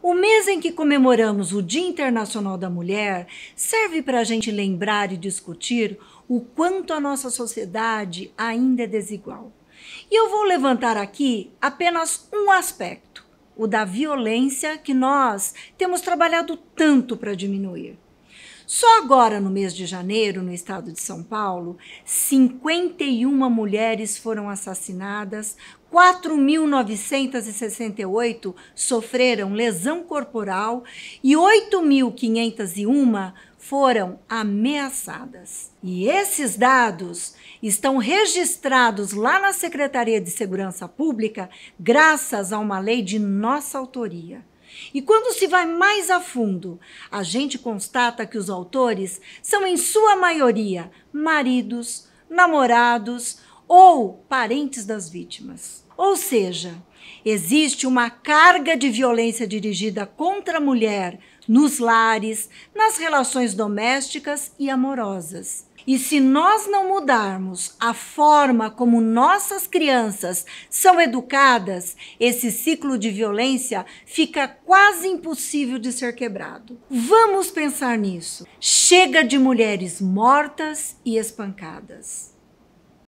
O mês em que comemoramos o Dia Internacional da Mulher serve para a gente lembrar e discutir o quanto a nossa sociedade ainda é desigual. E eu vou levantar aqui apenas um aspecto, o da violência que nós temos trabalhado tanto para diminuir. Só agora, no mês de janeiro, no estado de São Paulo, 51 mulheres foram assassinadas, 4.968 sofreram lesão corporal e 8.501 foram ameaçadas. E esses dados estão registrados lá na Secretaria de Segurança Pública, graças a uma lei de nossa autoria. E quando se vai mais a fundo, a gente constata que os autores são, em sua maioria, maridos, namorados, ou parentes das vítimas. Ou seja, existe uma carga de violência dirigida contra a mulher nos lares, nas relações domésticas e amorosas. E se nós não mudarmos a forma como nossas crianças são educadas, esse ciclo de violência fica quase impossível de ser quebrado. Vamos pensar nisso. Chega de mulheres mortas e espancadas.